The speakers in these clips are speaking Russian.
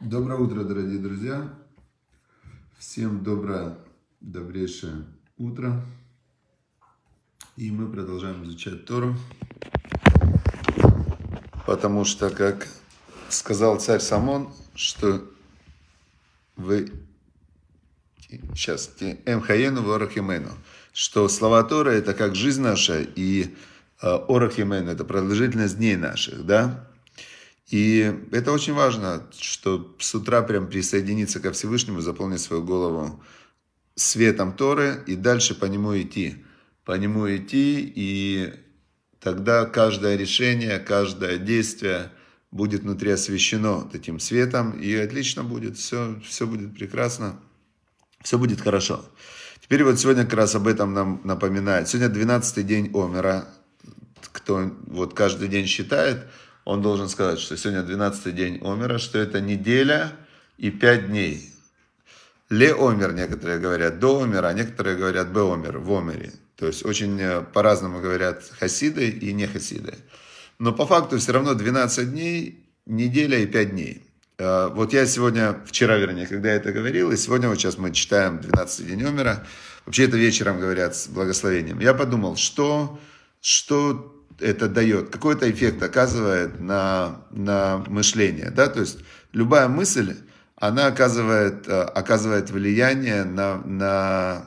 Доброе утро, дорогие друзья. Всем доброе, добрейшее утро. И мы продолжаем изучать Тору. Потому что, как сказал царь Самон, что вы сейчас Эмхаену в Орахимену, что слова Тора это как жизнь наша, и э, Орахимен это продолжительность дней наших, да? И это очень важно, что с утра прям присоединиться ко Всевышнему, заполнить свою голову светом Торы и дальше по нему идти. По нему идти, и тогда каждое решение, каждое действие будет внутри освещено этим светом, и отлично будет, все, все будет прекрасно, все будет хорошо. Теперь вот сегодня как раз об этом нам напоминает. Сегодня 12 день Омера, кто вот каждый день считает – он должен сказать, что сегодня 12 день Омера, что это неделя и 5 дней. Ле Омер, некоторые говорят, до Омера, а некоторые говорят б Омер, в Омере. То есть очень э, по-разному говорят хасиды и не хасиды. Но по факту все равно 12 дней, неделя и 5 дней. Э, вот я сегодня, вчера вернее, когда я это говорил, и сегодня вот сейчас мы читаем 12 день Омера, вообще это вечером говорят с благословением, я подумал, что, что это дает, какой-то эффект оказывает на, на мышление. Да? То есть любая мысль, она оказывает, э, оказывает влияние на, на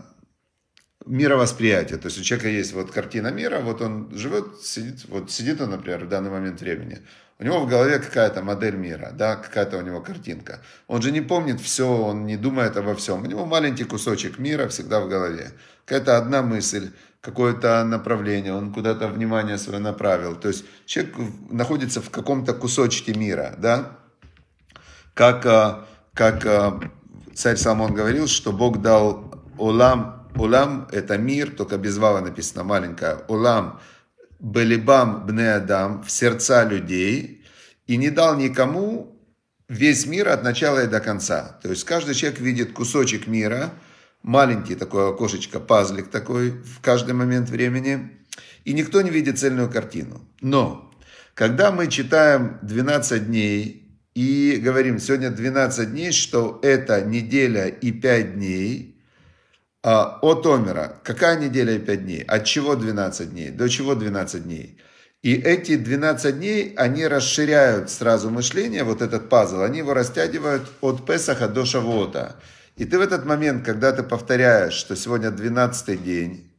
мировосприятие. То есть у человека есть вот картина мира, вот он живет, сидит, вот сидит он, например, в данный момент времени. У него в голове какая-то модель мира, да, какая-то у него картинка. Он же не помнит все, он не думает обо всем. У него маленький кусочек мира всегда в голове. Какая-то одна мысль, какое-то направление, он куда-то внимание свое направил. То есть человек находится в каком-то кусочке мира, да. Как, а, как а, царь Соломон говорил, что Бог дал улам, улам это мир, только без вава написано маленькая, улам – Балибам Бне Адам в сердца людей и не дал никому весь мир от начала и до конца. То есть каждый человек видит кусочек мира, маленький такой окошечко, пазлик такой в каждый момент времени, и никто не видит цельную картину. Но когда мы читаем 12 дней и говорим, сегодня 12 дней, что это неделя и 5 дней, а, от Омера. Какая неделя и 5 дней? От чего 12 дней? До чего 12 дней? И эти 12 дней, они расширяют сразу мышление, вот этот пазл, они его растягивают от Песаха до Шавуота. И ты в этот момент, когда ты повторяешь, что сегодня 12 день,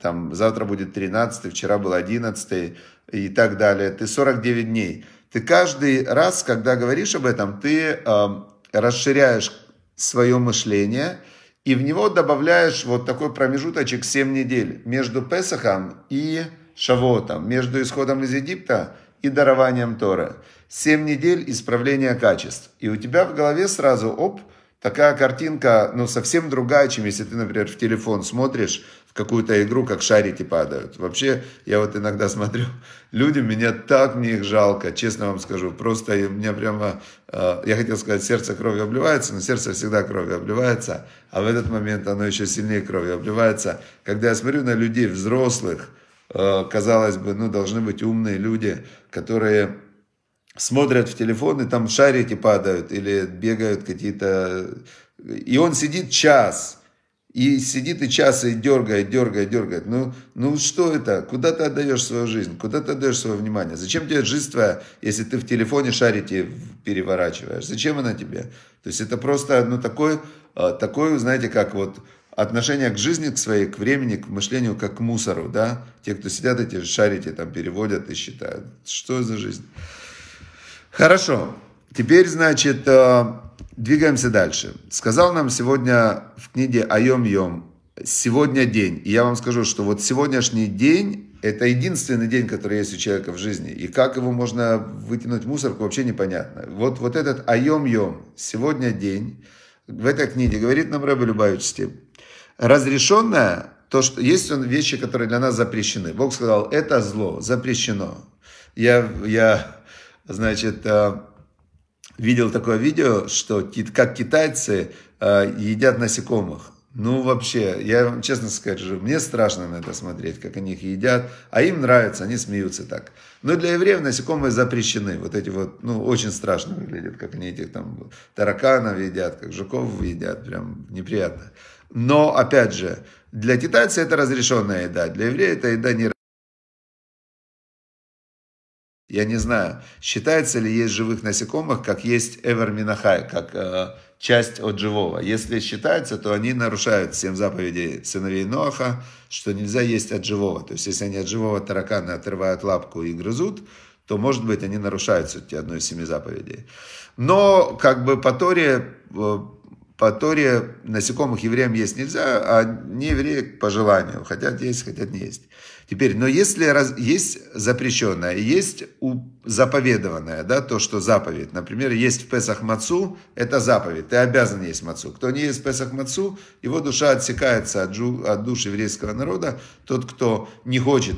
там завтра будет 13, вчера был 11 и так далее, ты 49 дней. Ты каждый раз, когда говоришь об этом, ты э, расширяешь свое мышление – и в него добавляешь вот такой промежуточек 7 недель между Песахом и Шавотом, между исходом из Египта и дарованием Торы. 7 недель исправления качеств. И у тебя в голове сразу, оп, такая картинка, ну, совсем другая, чем если ты, например, в телефон смотришь в какую-то игру, как шарики падают. Вообще, я вот иногда смотрю, людям меня так мне их жалко, честно вам скажу. Просто у меня прямо, э, я хотел сказать, сердце кровью обливается, но сердце всегда кровью обливается, а в этот момент оно еще сильнее кровью обливается. Когда я смотрю на людей взрослых, э, казалось бы, ну, должны быть умные люди, которые смотрят в телефон, и там шарики падают или бегают какие-то... И он сидит час – и сидит и час и дергает, дергает, дергает. Ну, ну что это? Куда ты отдаешь свою жизнь? Куда ты отдаешь свое внимание? Зачем тебе жизнь твоя, если ты в телефоне шарите переворачиваешь? Зачем она тебе? То есть это просто ну, такое, а, такое, знаете, как вот отношение к жизни, к своей, к времени, к мышлению, как к мусору, да? Те, кто сидят эти шарите, там переводят и считают. Что за жизнь? Хорошо. Теперь, значит, а, Двигаемся дальше. Сказал нам сегодня в книге Айом Йом, сегодня день. И я вам скажу, что вот сегодняшний день – это единственный день, который есть у человека в жизни. И как его можно вытянуть в мусорку, вообще непонятно. Вот, вот этот Айом Йом, сегодня день, в этой книге говорит нам Рэбе Любавичский, разрешенное, то, что есть он вещи, которые для нас запрещены. Бог сказал, это зло, запрещено. Я, я значит, э, видел такое видео, что как китайцы э, едят насекомых. Ну, вообще, я вам честно скажу, мне страшно на это смотреть, как они их едят, а им нравится, они смеются так. Но для евреев насекомые запрещены, вот эти вот, ну, очень страшно выглядят, как они этих там тараканов едят, как жуков едят, прям неприятно. Но, опять же, для китайца это разрешенная еда, для еврея эта еда не, я не знаю, считается ли есть живых насекомых, как есть эверминахай, как э, часть от живого. Если считается, то они нарушают всем заповедей сыновей Ноаха, что нельзя есть от живого. То есть, если они от живого таракана отрывают лапку и грызут, то, может быть, они нарушают все одной из семи заповедей. Но, как бы, по Торе э, по Торе насекомых евреям есть нельзя, а не евреи по желанию. Хотят есть, хотят не есть. Теперь, но если раз, есть запрещенное, есть у, заповедованное, да, то, что заповедь. Например, есть в Песах мацу, это заповедь, ты обязан есть мацу. Кто не ест в Песах мацу, его душа отсекается от, жу, от душ еврейского народа. Тот, кто не хочет,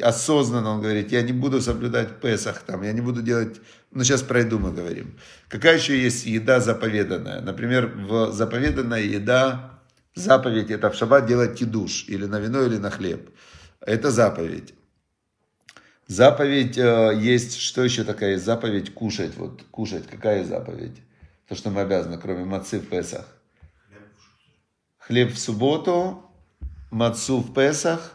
осознанно он говорит, я не буду соблюдать Песах, там, я не буду делать ну, сейчас про еду мы говорим. Какая еще есть еда заповеданная? Например, в заповеданная еда, заповедь, это в шаббат делать кидуш, или на вино, или на хлеб. Это заповедь. Заповедь э, есть, что еще такая есть? Заповедь кушать, вот кушать, какая заповедь? То, что мы обязаны, кроме мацы в Песах. Хлеб в субботу, мацу в Песах.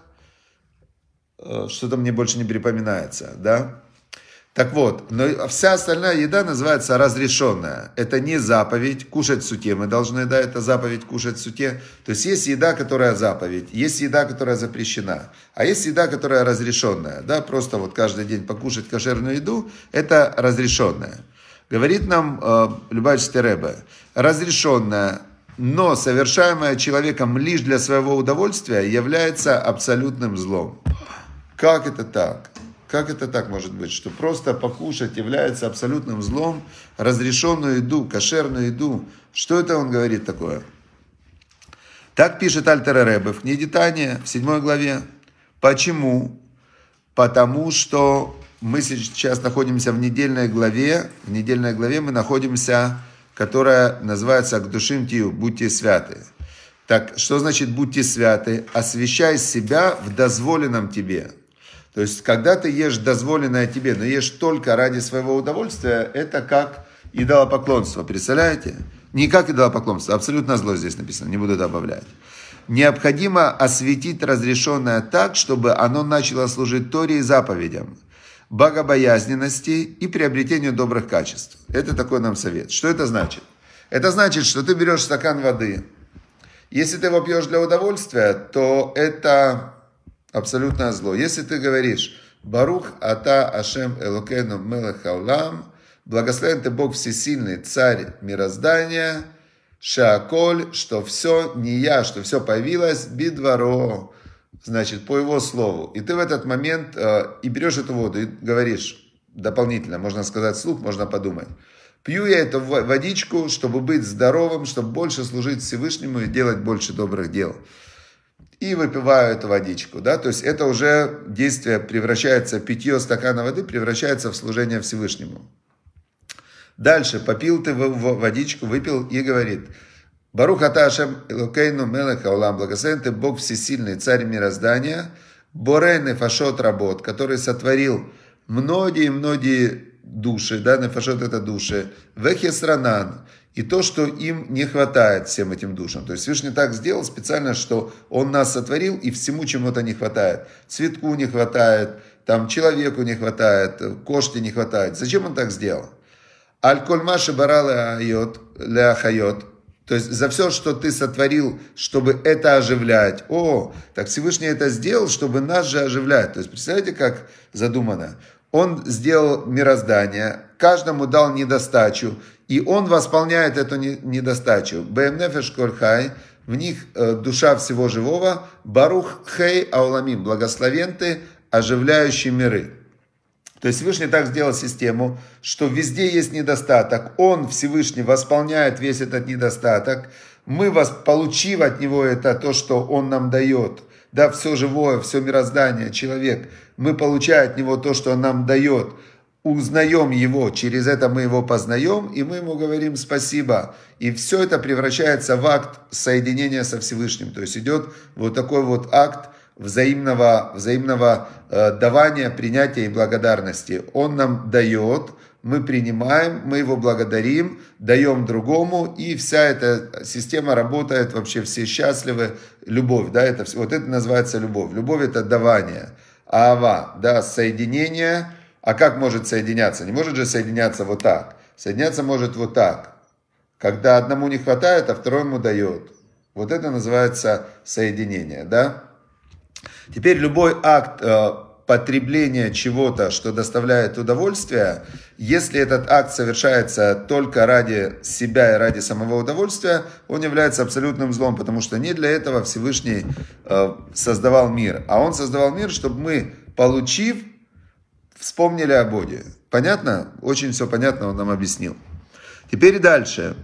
Э, что-то мне больше не припоминается, да? Так вот, но вся остальная еда называется разрешенная. Это не заповедь, кушать суте мы должны, да, это заповедь кушать суте. То есть есть еда, которая заповедь, есть еда, которая запрещена, а есть еда, которая разрешенная, да, просто вот каждый день покушать кошерную еду, это разрешенная. Говорит нам э, Любавич Стеребе, разрешенная, но совершаемая человеком лишь для своего удовольствия является абсолютным злом. Как это так? Как это так может быть, что просто покушать является абсолютным злом разрешенную еду, кошерную еду? Что это он говорит такое? Так пишет Альтер Ребе в книге Тания, в 7 главе. Почему? Потому что мы сейчас находимся в недельной главе. В недельной главе мы находимся, которая называется «Акдушим тию, будьте святы». Так, что значит «будьте святы»? Освещай себя в дозволенном тебе. То есть, когда ты ешь дозволенное тебе, но ешь только ради своего удовольствия, это как идолопоклонство, представляете? Не как идолопоклонство, абсолютно зло здесь написано, не буду добавлять. Необходимо осветить разрешенное так, чтобы оно начало служить Торе и заповедям, богобоязненности и приобретению добрых качеств. Это такой нам совет. Что это значит? Это значит, что ты берешь стакан воды. Если ты его пьешь для удовольствия, то это абсолютное зло. Если ты говоришь «Барух ата Ашем Элокену Мелех Аулам», «Благословен ты Бог Всесильный, Царь мироздания», «Шааколь», что все не я, что все появилось, «Бидваро», значит, по его слову. И ты в этот момент э, и берешь эту воду и говоришь дополнительно, можно сказать слух, можно подумать. Пью я эту водичку, чтобы быть здоровым, чтобы больше служить Всевышнему и делать больше добрых дел и выпиваю эту водичку, да, то есть это уже действие превращается, питье стакана воды превращается в служение Всевышнему. Дальше, попил ты водичку, выпил и говорит, Баруха Аташем Элокейну Мелеха Олам, благословен ты Бог Всесильный, Царь Мироздания, Борейны фашот Работ, который сотворил многие-многие души, да, Нефашот это души, Вехесранан, и то, что им не хватает всем этим душам. То есть Всевышний так сделал специально, что Он нас сотворил, и всему чему-то не хватает. Цветку не хватает, там человеку не хватает, кошке не хватает. Зачем Он так сделал? Аль-Кольмаши барала айот, ляхайот. То есть за все, что ты сотворил, чтобы это оживлять. О, так Всевышний это сделал, чтобы нас же оживлять. То есть представляете, как задумано. Он сделал мироздание, каждому дал недостачу, и он восполняет эту недостачу. Бемнефеш Кольхай, в них э, душа всего живого, Барух Хей Ауламим, благословен ты, оживляющий миры. То есть Всевышний так сделал систему, что везде есть недостаток, он Всевышний восполняет весь этот недостаток, мы получив от него это, то, что он нам дает – да, все живое, все мироздание, человек, мы получаем от него то, что он нам дает, узнаем его, через это мы его познаем, и мы ему говорим спасибо. И все это превращается в акт соединения со Всевышним. То есть идет вот такой вот акт взаимного, взаимного э, давания, принятия и благодарности. Он нам дает, мы принимаем, мы его благодарим, даем другому, и вся эта система работает, вообще все счастливы. Любовь, да, это все, вот это называется любовь. Любовь – это давание, ава, да, соединение. А как может соединяться? Не может же соединяться вот так. Соединяться может вот так. Когда одному не хватает, а второму дает. Вот это называется соединение, да? Теперь любой акт э, потребление чего-то, что доставляет удовольствие, если этот акт совершается только ради себя и ради самого удовольствия, он является абсолютным злом, потому что не для этого Всевышний э, создавал мир. А он создавал мир, чтобы мы, получив, вспомнили о Боге. Понятно? Очень все понятно он нам объяснил. Теперь дальше.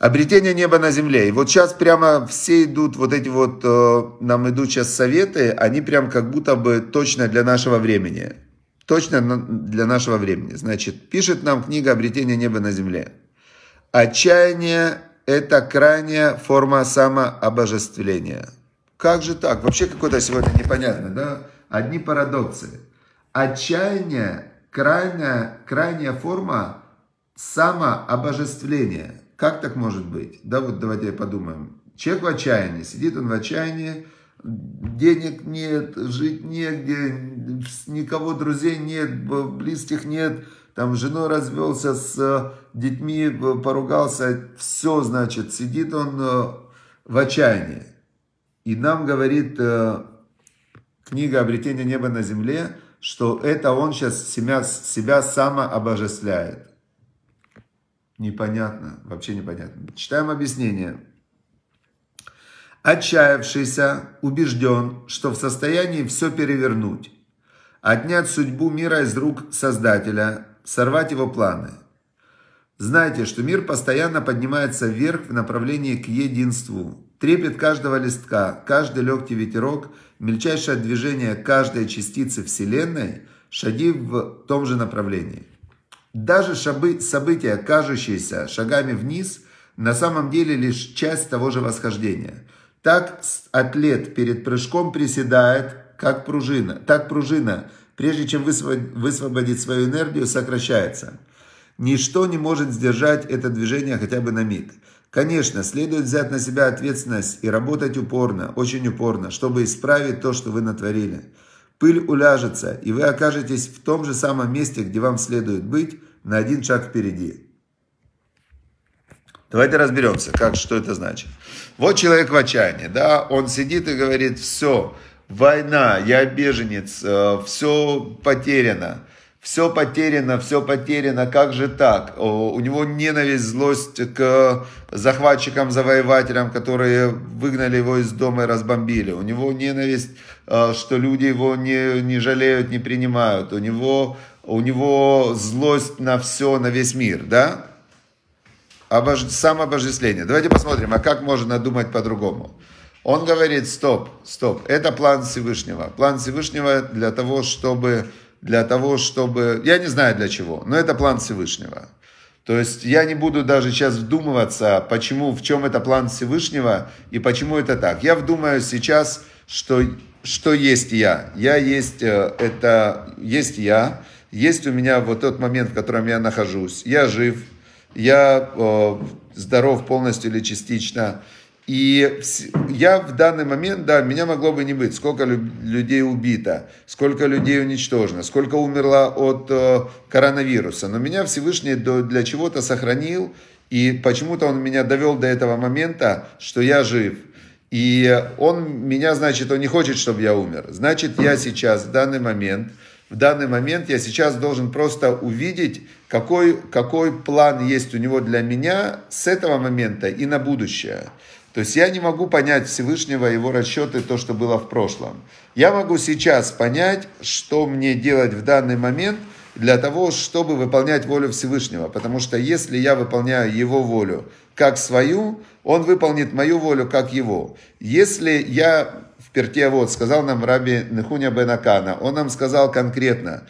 Обретение неба на земле. И вот сейчас прямо все идут, вот эти вот, э, нам идут сейчас советы, они прям как будто бы точно для нашего времени. Точно на, для нашего времени. Значит, пишет нам книга «Обретение неба на земле». Отчаяние – это крайняя форма самообожествления. Как же так? Вообще какое-то сегодня непонятно, да? Одни парадоксы. Отчаяние – крайняя, крайняя форма самообожествления – как так может быть? Да вот давайте подумаем. Человек в отчаянии, сидит он в отчаянии, денег нет, жить негде, никого друзей нет, близких нет, там с женой развелся, с э, детьми поругался, все, значит, сидит он э, в отчаянии. И нам говорит э, книга «Обретение неба на земле», что это он сейчас себя, себя самообожествляет. Непонятно, вообще непонятно. Читаем объяснение. Отчаявшийся убежден, что в состоянии все перевернуть, отнять судьбу мира из рук Создателя, сорвать его планы. Знайте, что мир постоянно поднимается вверх в направлении к единству. Трепет каждого листка, каждый легкий ветерок, мельчайшее движение каждой частицы Вселенной, шаги в том же направлении – даже события, кажущиеся шагами вниз, на самом деле лишь часть того же восхождения. Так атлет перед прыжком приседает, как пружина. Так пружина, прежде чем высвободить свою энергию, сокращается. Ничто не может сдержать это движение хотя бы на миг. Конечно, следует взять на себя ответственность и работать упорно, очень упорно, чтобы исправить то, что вы натворили. Пыль уляжется, и вы окажетесь в том же самом месте, где вам следует быть, на один шаг впереди. Давайте разберемся, как, что это значит. Вот человек в отчаянии, да, он сидит и говорит, все, война, я беженец, э, все потеряно, все потеряно, все потеряно, как же так? У него ненависть, злость к захватчикам, завоевателям, которые выгнали его из дома и разбомбили. У него ненависть, э, что люди его не, не жалеют, не принимают. У него, у него злость на все, на весь мир, да? Обож... Самообождествление. Давайте посмотрим, а как можно думать по-другому. Он говорит, стоп, стоп, это план Всевышнего. План Всевышнего для того, чтобы для того, чтобы... Я не знаю для чего, но это план Всевышнего. То есть я не буду даже сейчас вдумываться, почему, в чем это план Всевышнего и почему это так. Я вдумаю сейчас, что, что есть я. Я есть, э, это, есть я, есть у меня вот тот момент, в котором я нахожусь. Я жив, я э, здоров полностью или частично и я в данный момент, да, меня могло бы не быть. Сколько людей убито, сколько людей уничтожено, сколько умерло от э, коронавируса. Но меня Всевышний для чего-то сохранил, и почему-то он меня довел до этого момента, что я жив. И он меня, значит, он не хочет, чтобы я умер. Значит, я сейчас, в данный момент, в данный момент я сейчас должен просто увидеть, какой, какой план есть у него для меня с этого момента и на будущее. То есть я не могу понять Всевышнего, его расчеты, то, что было в прошлом. Я могу сейчас понять, что мне делать в данный момент для того, чтобы выполнять волю Всевышнего. Потому что если я выполняю его волю как свою, он выполнит мою волю как его. Если я в перте вот сказал нам Раби Нехуня Бенакана, он нам сказал конкретно,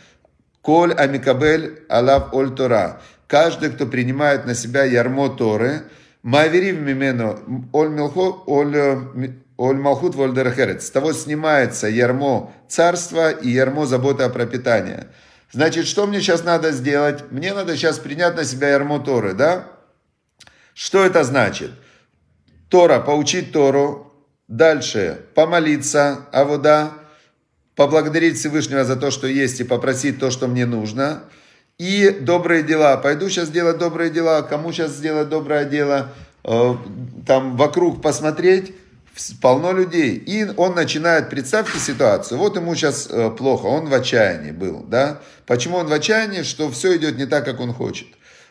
«Коль амикабель алав оль Тора». Каждый, кто принимает на себя ярмо Торы – Маверив мимену оль э, малхут вольдерахерец. С того снимается ярмо царства и ярмо забота о пропитании. Значит, что мне сейчас надо сделать? Мне надо сейчас принять на себя ярмо Торы, да? Что это значит? Тора, поучить Тору, дальше помолиться, а вода, поблагодарить Всевышнего за то, что есть, и попросить то, что мне нужно – и добрые дела. Пойду сейчас делать добрые дела, кому сейчас сделать доброе дело, э, там вокруг посмотреть, полно людей. И он начинает, представьте ситуацию, вот ему сейчас э, плохо, он в отчаянии был, да. Почему он в отчаянии, что все идет не так, как он хочет.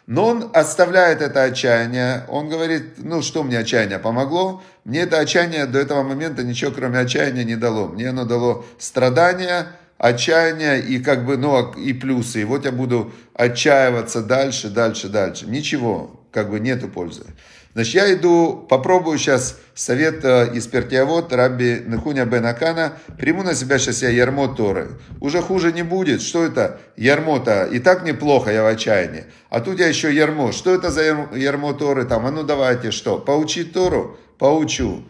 Но он оставляет это отчаяние, он говорит, ну что мне отчаяние помогло? Мне это отчаяние до этого момента ничего кроме отчаяния не дало. Мне оно дало страдания, отчаяния и как бы, ну, и плюсы. И вот я буду отчаиваться дальше, дальше, дальше. Ничего, как бы нету пользы. Значит, я иду, попробую сейчас совет э, из Пертиавод Рабби Нахуня Бен Акана. Приму на себя сейчас я ярмо Торы. Уже хуже не будет. Что это ярмо-то? И так неплохо, я в отчаянии. А тут я еще ярмо. Что это за ярмо Торы? Там, а ну давайте что? поучить Тору? Поучу.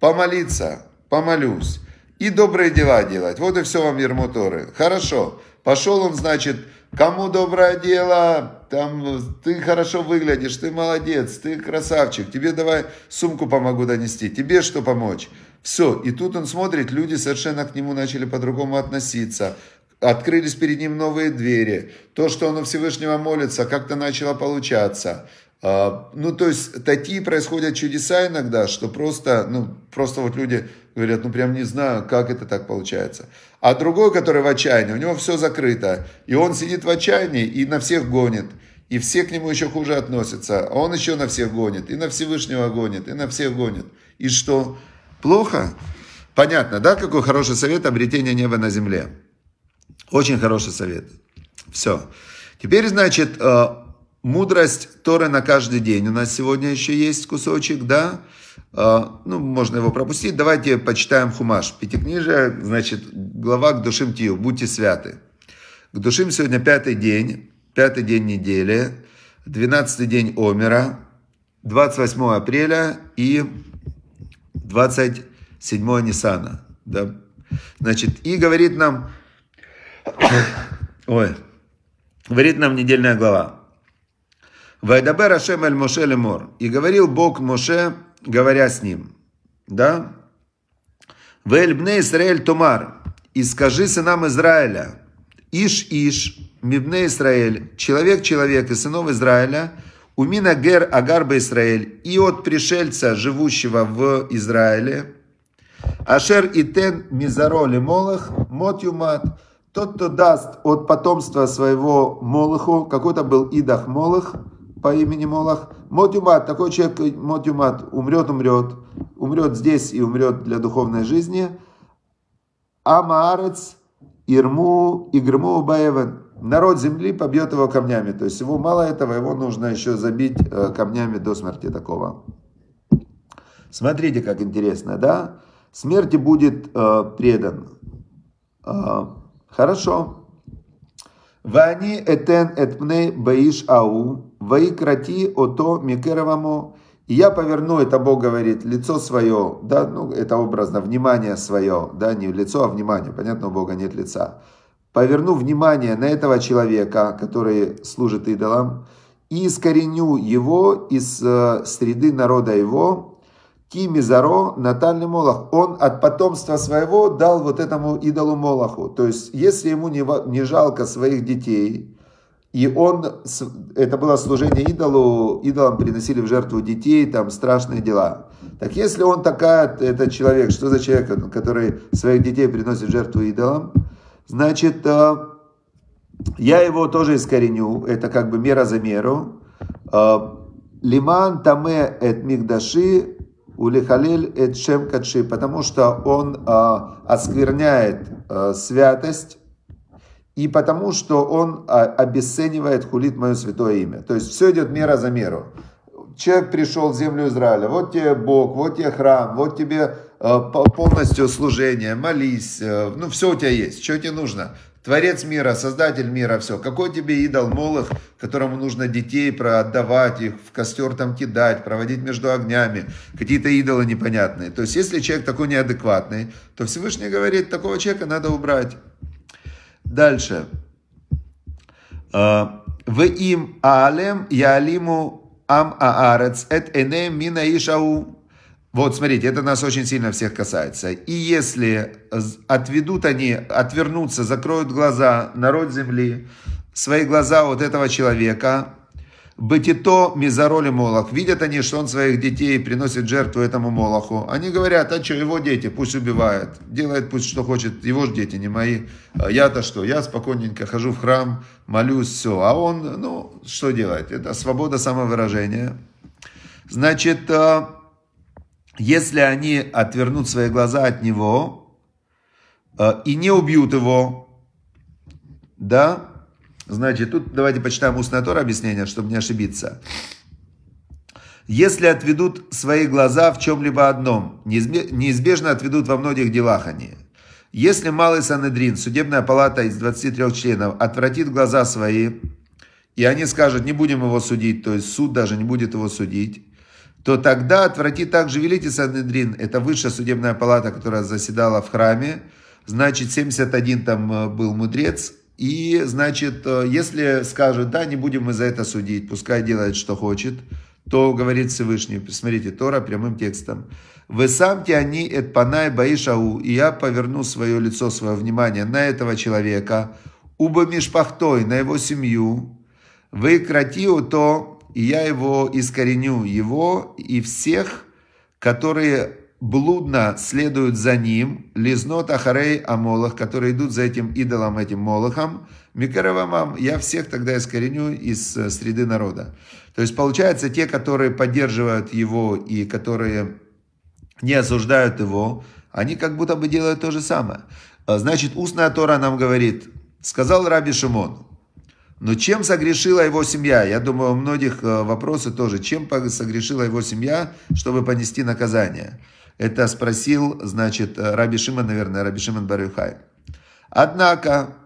Помолиться? Помолюсь и добрые дела делать. Вот и все вам ермо Хорошо. Пошел он, значит, кому доброе дело, там, ты хорошо выглядишь, ты молодец, ты красавчик, тебе давай сумку помогу донести, тебе что помочь. Все, и тут он смотрит, люди совершенно к нему начали по-другому относиться. Открылись перед ним новые двери. То, что он у Всевышнего молится, как-то начало получаться. А, ну, то есть, такие происходят чудеса иногда, что просто, ну, просто вот люди говорят, ну, прям не знаю, как это так получается. А другой, который в отчаянии, у него все закрыто, и он сидит в отчаянии и на всех гонит, и все к нему еще хуже относятся, а он еще на всех гонит, и на Всевышнего гонит, и на всех гонит. И что? Плохо? Понятно, да, какой хороший совет обретения неба на земле? Очень хороший совет. Все. Теперь, значит, э, Мудрость Торы на каждый день. У нас сегодня еще есть кусочек, да? А, ну, можно его пропустить. Давайте почитаем Хумаш. Пятикнижие, значит, глава к душим Тию. Будьте святы. К душим сегодня пятый день, пятый день недели, двенадцатый день Омера, 28 апреля и 27 Нисана. Да? Значит, и говорит нам, ой, говорит нам недельная глава. Вайдабер Ашем Эль Моше Лемор. И говорил Бог Моше, говоря с ним. Да? Вэль бне Исраэль Тумар. И скажи сынам Израиля. Иш Иш, Мибне Израиль, человек человек и сынов Израиля, Умина Гер Агарба Израиль, и от пришельца, живущего в Израиле, Ашер Итен Мизаро Лемолах, Мот Юмат, тот, кто даст от потомства своего Молоху, какой-то был Идах Молох, по имени Молах. Мотюмат, такой человек, Мотюмат, умрет, умрет. Умрет здесь и умрет для духовной жизни. Амаарец, Ирму, Игрму, Баевен. Народ земли побьет его камнями. То есть его мало этого, его нужно еще забить э, камнями до смерти такого. Смотрите, как интересно, да? Смерти будет э, предан. Э, хорошо. Вани этен этмне баиш ау. «Ваикрати ото микеровому». И я поверну, это Бог говорит, лицо свое, да, ну, это образно, внимание свое, да, не лицо, а внимание, понятно, у Бога нет лица. Поверну внимание на этого человека, который служит идолам, и искореню его из э, среды народа его, Кимизаро Мизаро, натальный Молох, он от потомства своего дал вот этому идолу Молоху. То есть, если ему не, не жалко своих детей, и он, это было служение идолу, идолам приносили в жертву детей, там страшные дела. Так если он такая, этот человек, что за человек, который своих детей приносит в жертву идолам, значит, э, я его тоже искореню, это как бы мера за меру. Э, Лиман таме эт мигдаши улихалель эт шем потому что он э, оскверняет святость и потому что он а, обесценивает, хулит мое святое имя. То есть все идет мера за меру. Человек пришел в землю Израиля, вот тебе Бог, вот тебе храм, вот тебе а, полностью служение, молись, а, ну все у тебя есть, что тебе нужно. Творец мира, создатель мира, все. Какой тебе идол Молох, которому нужно детей проотдавать, их в костер там кидать, проводить между огнями, какие-то идолы непонятные. То есть, если человек такой неадекватный, то Всевышний говорит, такого человека надо убрать. Дальше. Э, В им аалем ялиму ам аарец эт эне мина ишау. Вот, смотрите, это нас очень сильно всех касается. И если отведут они, отвернутся, закроют глаза народ земли, свои глаза вот этого человека, Бетито мизароли Молох. Видят они, что он своих детей приносит жертву этому Молоху. Они говорят, а что, его дети, пусть убивают Делает пусть что хочет, его же дети, не мои. А я-то что, я спокойненько хожу в храм, молюсь, все. А он, ну, что делать? Это свобода самовыражения. Значит, э, если они отвернут свои глаза от него э, и не убьют его, да, Значит, тут давайте почитаем устное Тора объяснение, чтобы не ошибиться. Если отведут свои глаза в чем-либо одном, неизбежно отведут во многих делах они. Если малый Санедрин, судебная палата из 23 членов, отвратит глаза свои, и они скажут, не будем его судить, то есть суд даже не будет его судить, то тогда отвратит также великий Санедрин, это высшая судебная палата, которая заседала в храме, значит 71 там э, был мудрец, и, значит, э, если скажут, да, не будем мы за это судить, пускай делает, что хочет, то говорит Всевышний, посмотрите Тора прямым текстом. «Вы сам они эт панай баишау, и я поверну свое лицо, свое внимание на этого человека, уба мишпахтой, на его семью, вы кратиу то, и я его искореню, его и всех, которые блудно следуют за ним, лизнот ахарей амолах, которые идут за этим идолом, этим молохом, микаравамам, я всех тогда искореню из э, среды народа. То есть получается, те, которые поддерживают его и которые не осуждают его, они как будто бы делают то же самое. А, значит, устная Тора нам говорит, сказал Раби Шимон, но чем согрешила его семья? Я думаю, у многих э, вопросы тоже. Чем согрешила его семья, чтобы понести наказание? Это спросил, значит, э, Раби Шимон, наверное, Раби Шиман Барюхай. Однако,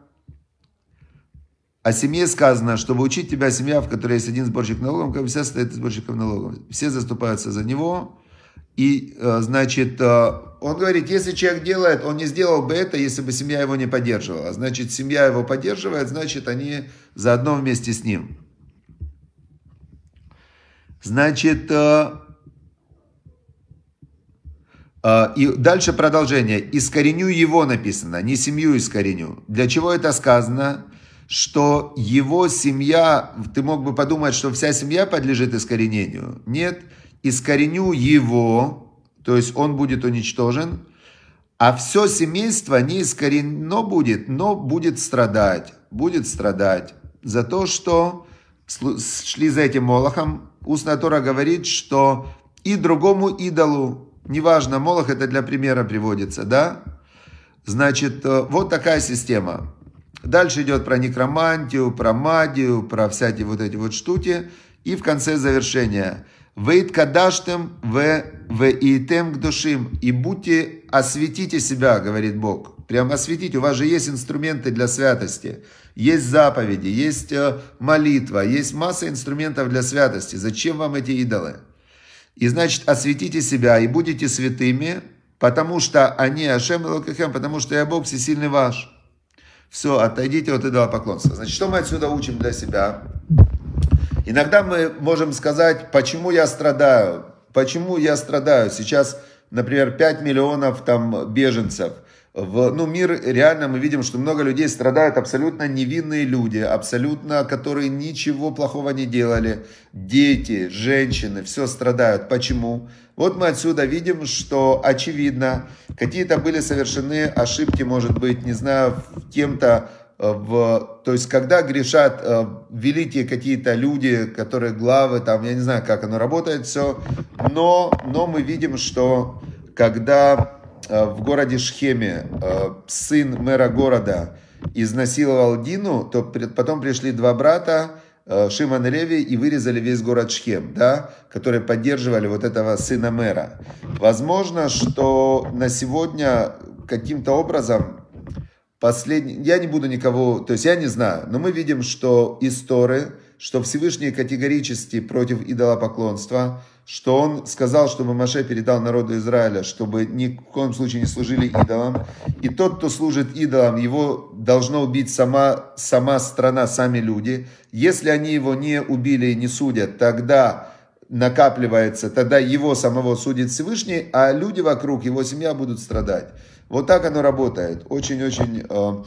о семье сказано, чтобы учить тебя семья, в которой есть один сборщик налогов, как вся состоит из сборщиков налогов. Все заступаются за него. И, э, значит, э, он говорит, если человек делает, он не сделал бы это, если бы семья его не поддерживала. Значит, семья его поддерживает, значит, они заодно вместе с ним. Значит, а, и дальше продолжение. «Искореню его» написано, не семью искореню. Для чего это сказано? Что его семья, ты мог бы подумать, что вся семья подлежит искоренению. Нет, искореню его, то есть он будет уничтожен, а все семейство не искоренено будет, но будет страдать, будет страдать за то, что шли за этим Молохом. Устная Тора говорит, что и другому идолу Неважно, Молох это для примера приводится, да? Значит, э, вот такая система. Дальше идет про некромантию, про магию, про всякие вот эти вот штуки. И в конце завершения. Вейт кадаштем в веитем к душим. И будьте, осветите себя, говорит Бог. Прям осветите. У вас же есть инструменты для святости. Есть заповеди, есть э, молитва, есть масса инструментов для святости. Зачем вам эти идолы? И значит, осветите себя и будете святыми, потому что они Ашем Элокахем, потому что я Бог всесильный ваш. Все, отойдите от идолопоклонства. Значит, что мы отсюда учим для себя? Иногда мы можем сказать, почему я страдаю, почему я страдаю. Сейчас, например, 5 миллионов там беженцев – в, ну, мир реально мы видим, что много людей страдают, абсолютно невинные люди, абсолютно, которые ничего плохого не делали. Дети, женщины, все страдают. Почему? Вот мы отсюда видим, что очевидно, какие-то были совершены ошибки, может быть, не знаю, кем-то э, в, то есть, когда грешат э, великие какие-то люди, которые главы, там, я не знаю, как оно работает, все, но, но мы видим, что когда Э, в городе Шхеме э, сын мэра города изнасиловал Дину, то потом пришли два брата, э, Шимон и Леви, и вырезали весь город Шхем, да, которые поддерживали вот этого сына мэра. Возможно, что на сегодня каким-то образом последний... Я не буду никого... То есть я не знаю, но мы видим, что истории что Всевышний категорически против идолопоклонства, что он сказал, чтобы Маше передал народу Израиля, чтобы ни в коем случае не служили идолам. И тот, кто служит идолам, его должно убить сама, сама страна, сами люди. Если они его не убили и не судят, тогда накапливается, тогда его самого судит Всевышний, а люди вокруг, его семья будут страдать. Вот так оно работает. Очень-очень... Э,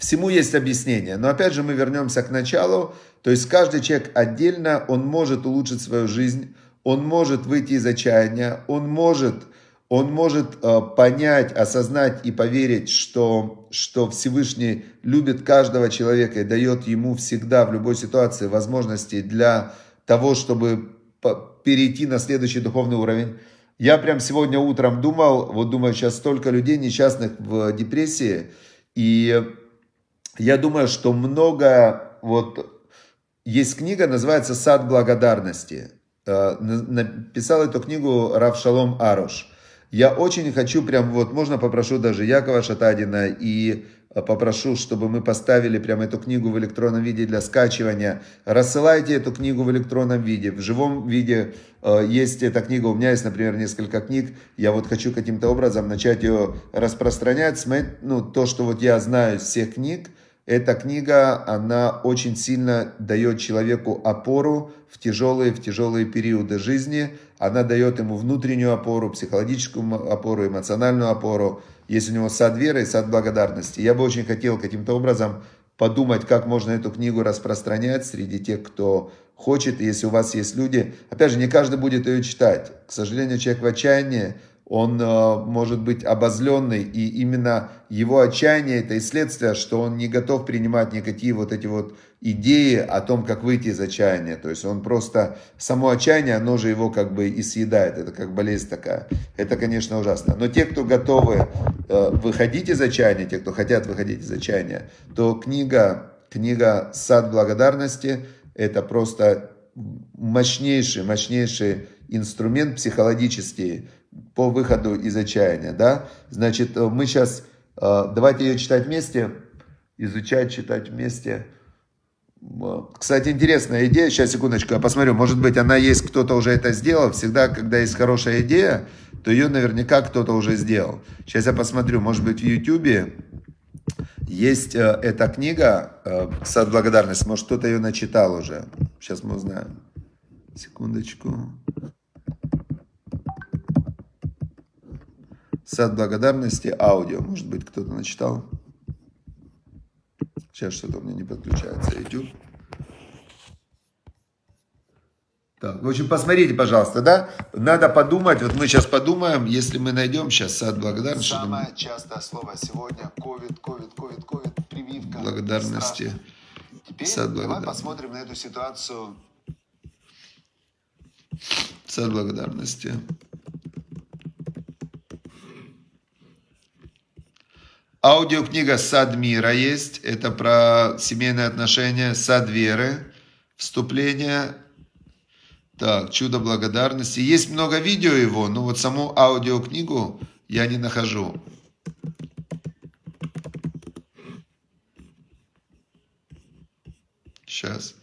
Всему есть объяснение, но опять же мы вернемся к началу, то есть каждый человек отдельно, он может улучшить свою жизнь, он может выйти из отчаяния, он может, он может э, понять, осознать и поверить, что, что Всевышний любит каждого человека и дает ему всегда в любой ситуации возможности для того, чтобы перейти на следующий духовный уровень. Я прям сегодня утром думал, вот думаю, сейчас столько людей несчастных в депрессии, и я думаю, что много вот есть книга, называется «Сад благодарности». Э, написал эту книгу Равшалом Аруш. Я очень хочу, прям вот, можно попрошу даже Якова Шатадина и э, попрошу, чтобы мы поставили прям эту книгу в электронном виде для скачивания. Рассылайте эту книгу в электронном виде, в живом виде. Э, есть эта книга, у меня есть, например, несколько книг. Я вот хочу каким-то образом начать ее распространять, смотреть, ну, то, что вот я знаю из всех книг, эта книга, она очень сильно дает человеку опору в тяжелые, в тяжелые периоды жизни. Она дает ему внутреннюю опору, психологическую опору, эмоциональную опору. Есть у него сад веры и сад благодарности. Я бы очень хотел каким-то образом подумать, как можно эту книгу распространять среди тех, кто хочет. Если у вас есть люди, опять же, не каждый будет ее читать. К сожалению, человек в отчаянии – он э, может быть обозленный, и именно его отчаяние это и следствие, что он не готов принимать никакие вот эти вот идеи о том, как выйти из отчаяния. То есть он просто, само отчаяние, оно же его как бы и съедает, это как болезнь такая. Это, конечно, ужасно. Но те, кто готовы э, выходить из отчаяния, те, кто хотят выходить из отчаяния, то книга, книга «Сад благодарности» это просто мощнейший, мощнейший инструмент психологический, по выходу из отчаяния, да? Значит, э, мы сейчас, э, давайте ее читать вместе, изучать, читать вместе. Э, кстати, интересная идея, сейчас, секундочку, я посмотрю, может быть, она есть, кто-то уже это сделал, всегда, когда есть хорошая идея, то ее наверняка кто-то уже сделал. Сейчас я посмотрю, может быть, в Ютьюбе есть э, эта книга э, «Сад благодарности», может, кто-то ее начитал уже, сейчас мы узнаем. Секундочку. Сад благодарности аудио. Может быть, кто-то начитал. Сейчас что-то у меня не подключается. YouTube. Так, ну, в общем, посмотрите, пожалуйста, да? Надо подумать, вот мы сейчас подумаем, если мы найдем сейчас сад благодарности. Самое мы... частое слово сегодня – ковид, ковид, ковид, ковид, прививка. Благодарности. Страх. Теперь сад давай посмотрим на эту ситуацию. Сад благодарности. Аудиокнига «Садмира» есть. Это про семейные отношения. «Садверы». Вступление. Так, «Чудо благодарности». Есть много видео его, но вот саму аудиокнигу я не нахожу. Сейчас.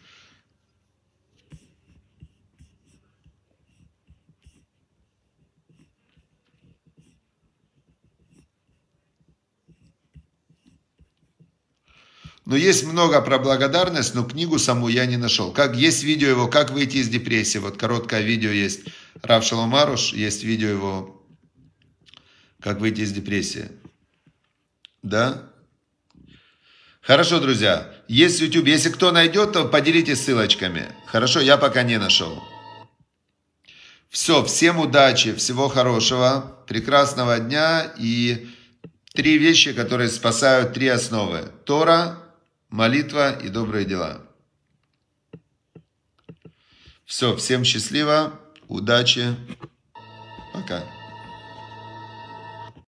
Но ну, есть много про благодарность, но книгу саму я не нашел. Как есть видео его, как выйти из депрессии. Вот короткое видео есть. Рав Шалом есть видео его, как выйти из депрессии. Да? Хорошо, друзья. Есть YouTube. Если кто найдет, то поделитесь ссылочками. Хорошо, я пока не нашел. Все, всем удачи, всего хорошего, прекрасного дня и три вещи, которые спасают три основы. Тора, молитва и добрые дела. Все, всем счастливо, удачи, пока.